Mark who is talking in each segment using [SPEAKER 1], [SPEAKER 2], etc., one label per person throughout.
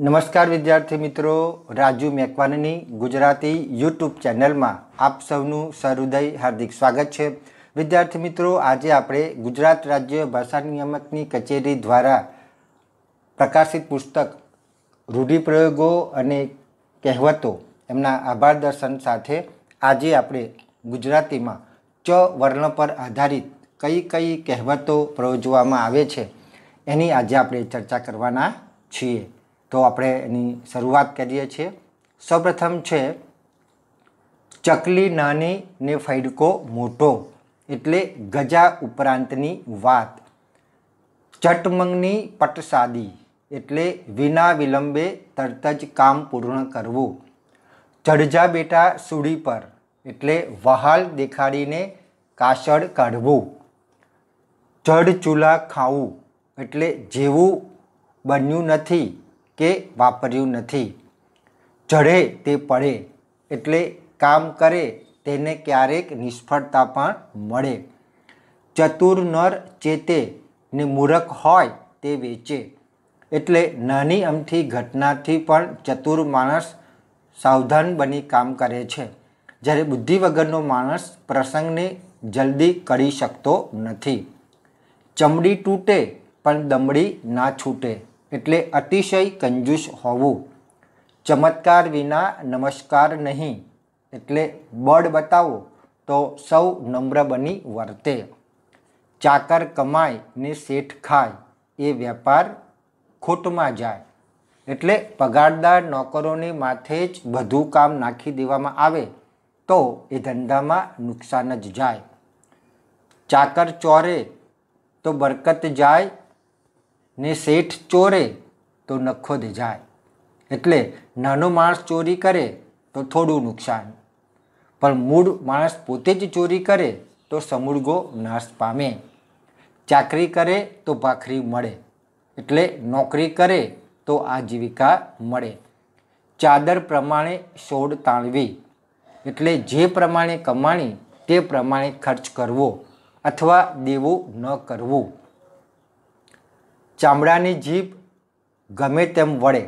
[SPEAKER 1] નમસ્કાર વિદ્યાર્થી મિત્રો રાજુ મેકવાનની ગુજરાતી યુટ્યુબ ચેનલમાં આપ સૌનું સહૃદય હાર્દિક સ્વાગત છે વિદ્યાર્થી મિત્રો આજે આપણે ગુજરાત રાજ્ય ભાષા નિયામકની કચેરી દ્વારા પ્રકાશિત પુસ્તક રૂઢિપ્રયોગો અને કહેવતો એમના આભાર દર્શન સાથે આજે આપણે ગુજરાતીમાં ચ વર્ણ પર આધારિત કઈ કઈ કહેવતો પ્રયોજવામાં આવે છે એની આજે આપણે ચર્ચા કરવાના છીએ તો આપણે એની શરૂઆત કરીએ છીએ સૌપ્રથમ છે ચકલી નાની ને ફૈડકો મોટો એટલે ગજા ઉપરાંતની વાત ચટમંગની પટસાદી એટલે વિના વિલંબે તરત જ કામ પૂર્ણ કરવું ચડજા બેટા સુડી પર એટલે વહાલ દેખાડીને કાસળ કાઢવું ચડ ચૂલા ખાવું એટલે જેવું બન્યું નથી કે વાપર્યું નથી જડે તે પડે એટલે કામ કરે તેને ક્યારેક નિષ્ફળતા પણ મળે ચતુર નર ચેતે ને મૂરખ હોય તે વેચે એટલે નાની અમથી ઘટનાથી પણ ચતુર માણસ સાવધાન બની કામ કરે છે જ્યારે બુદ્ધિ વગરનો માણસ પ્રસંગને જલ્દી કરી શકતો નથી ચમડી તૂટે પણ દમડી ના છૂટે એટલે અતિશય કંજુસ હોવું ચમત્કાર વિના નમસ્કાર નહીં એટલે બળ બતાવો તો સૌ નમ્ર બની વર્તે ચાકર કમાય ને શેઠ ખાય એ વેપાર ખોટમાં જાય એટલે પગારદાર નોકરોની માથે જ બધું કામ નાખી દેવામાં આવે તો એ ધંધામાં નુકસાન જ જાય ચાકર ચોરે તો બરકત જાય ને શેઠ ચોરે તો નખો દેજાય એટલે નાનો માણસ ચોરી કરે તો થોડું નુકસાન પણ મૂળ માણસ પોતે જ ચોરી કરે તો સમૂળગો નાશ પામે ચાકરી કરે તો ભાખરી મળે એટલે નોકરી કરે તો આજીવિકા મળે ચાદર પ્રમાણે સોડ તાણવી એટલે જે પ્રમાણે કમાણી તે પ્રમાણે ખર્ચ કરવો અથવા દેવું ન કરવું ચામડાની જીભ ગમે તેમ વળે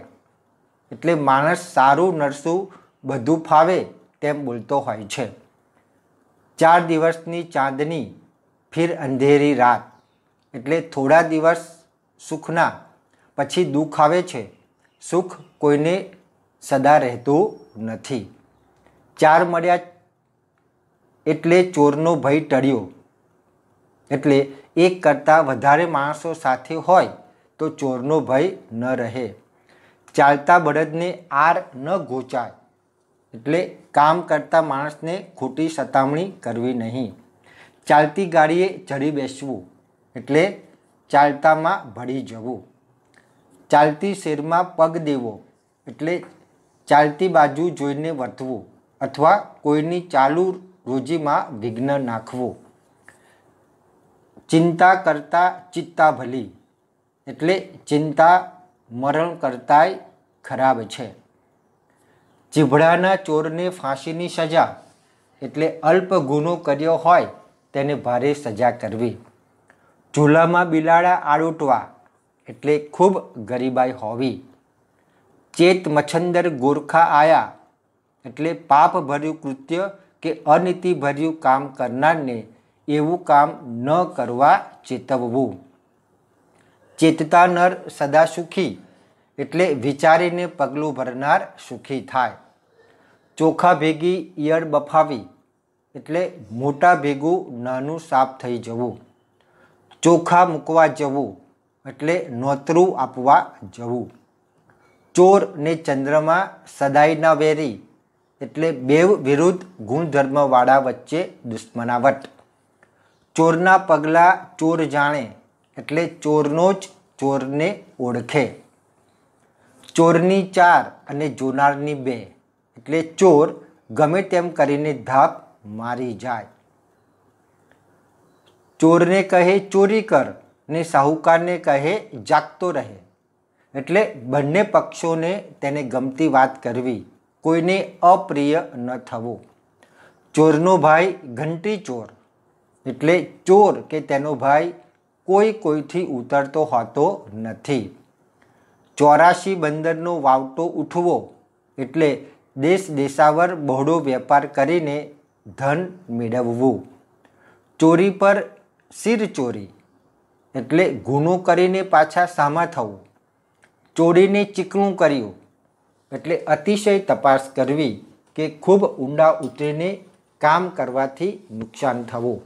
[SPEAKER 1] એટલે માણસ સારું નરસું બધું ફાવે તેમ બોલતો હોય છે ચાર દિવસની ચાંદની ફિર અંધેરી રાત એટલે થોડા દિવસ સુખના પછી દુઃખ આવે છે સુખ કોઈને સદા રહેતું નથી ચાર મળ્યા એટલે ચોરનો ભય ટળ્યો એટલે એક કરતાં વધારે માણસો સાથે હોય તો ચોરનો ભય ન રહે ચાલતા બળદને આર ન ઘોચાય એટલે કામ કરતા માણસને ખોટી સતામણી કરવી નહીં ચાલતી ગાડીએ ચડી બેસવું એટલે ચાલતામાં ભળી જવું ચાલતી શેરમાં પગ દેવો એટલે ચાલતી બાજુ જોઈને વર્તવું અથવા કોઈની ચાલુ રોજીમાં વિઘ્ન નાખવું ચિંતા કરતા ચિત્તા ભલી એટલે ચિંતા મરણ કરતાય ખરાબ છે જીભડાના ચોરને ફાંસીની સજા એટલે અલ્પ ગુનો કર્યો હોય તેને ભારે સજા કરવી ચૂલામાં બિલાડા આડૂટવા એટલે ખૂબ ગરીબાઈ હોવી ચેત મછંદર ગોરખા આયા એટલે પાપભર્યું કૃત્ય કે અનિતિભર્યું કામ કરનારને એવું કામ ન કરવા ચેતવવું ચેતતા નર સદા સુખી એટલે વિચારીને પગલું ભરનાર સુખી થાય ચોખા ભેગી ઈયળ બફાવી એટલે મોટા ભેગું નાનું સાફ થઈ જવું ચોખા મૂકવા જવું એટલે નોતરું આપવા જવું ચોર ને ચંદ્રમાં સદાયના વેરી એટલે બેવ વિરુદ્ધ ગુણધર્મવાળા વચ્ચે દુશ્મનાવટ ચોરના પગલાં ચોર જાણે એટલે ચોરનો જ ચોરને ઓળખે ચોરની ચાર અને જોનારની બે એટલે ચોર ગમે તેમ કરીને ધાપ મારી જાય ચોરને કહે ચોરી કર ને સાહુકારને કહે જાગતો રહે એટલે બંને પક્ષોને તેને ગમતી વાત કરવી કોઈને અપ્રિય ન થવું ચોરનો ભાઈ ઘંટી ચોર એટલે ચોર કે તેનો ભાઈ કોઈ કોઈથી ઉતરતો હોતો નથી ચોરાશી બંદરનો વાવટો ઉઠવો એટલે દેશ દેશાવર બહોળો વેપાર કરીને ધન મેળવવું ચોરી પર શિર ચોરી એટલે ગુનો કરીને પાછા સામા થવું ચોરીને ચીકણું કર્યું એટલે અતિશય તપાસ કરવી કે ખૂબ ઊંડા ઉતરીને કામ કરવાથી નુકસાન થવું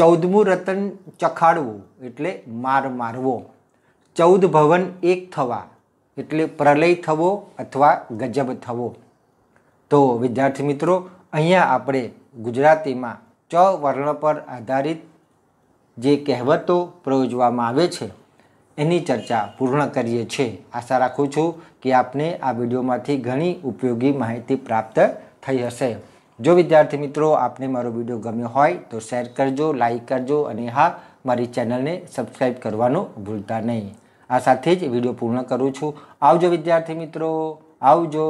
[SPEAKER 1] ચૌદમું રતન ચખાડવું એટલે માર મારવો ચૌદ ભવન એક થવા એટલે પ્રલય થવો અથવા ગજબ થવો તો વિદ્યાર્થી મિત્રો અહીંયા આપણે ગુજરાતીમાં ચ વર્ણ પર આધારિત જે કહેવતો પ્રયોજવામાં આવે છે એની ચર્ચા પૂર્ણ કરીએ છીએ આશા રાખું છું કે આપને આ વિડીયોમાંથી ઘણી ઉપયોગી માહિતી પ્રાપ્ત થઈ હશે જો વિદ્યાર્થી મિત્રો આપને મારો વિડીયો ગમ્યો હોય તો શેર કરજો લાઇક કરજો અને હા મારી ચેનલને સબસ્ક્રાઈબ કરવાનું ભૂલતા નહીં આ સાથે જ વિડીયો પૂર્ણ કરું છું આવજો વિદ્યાર્થી મિત્રો આવજો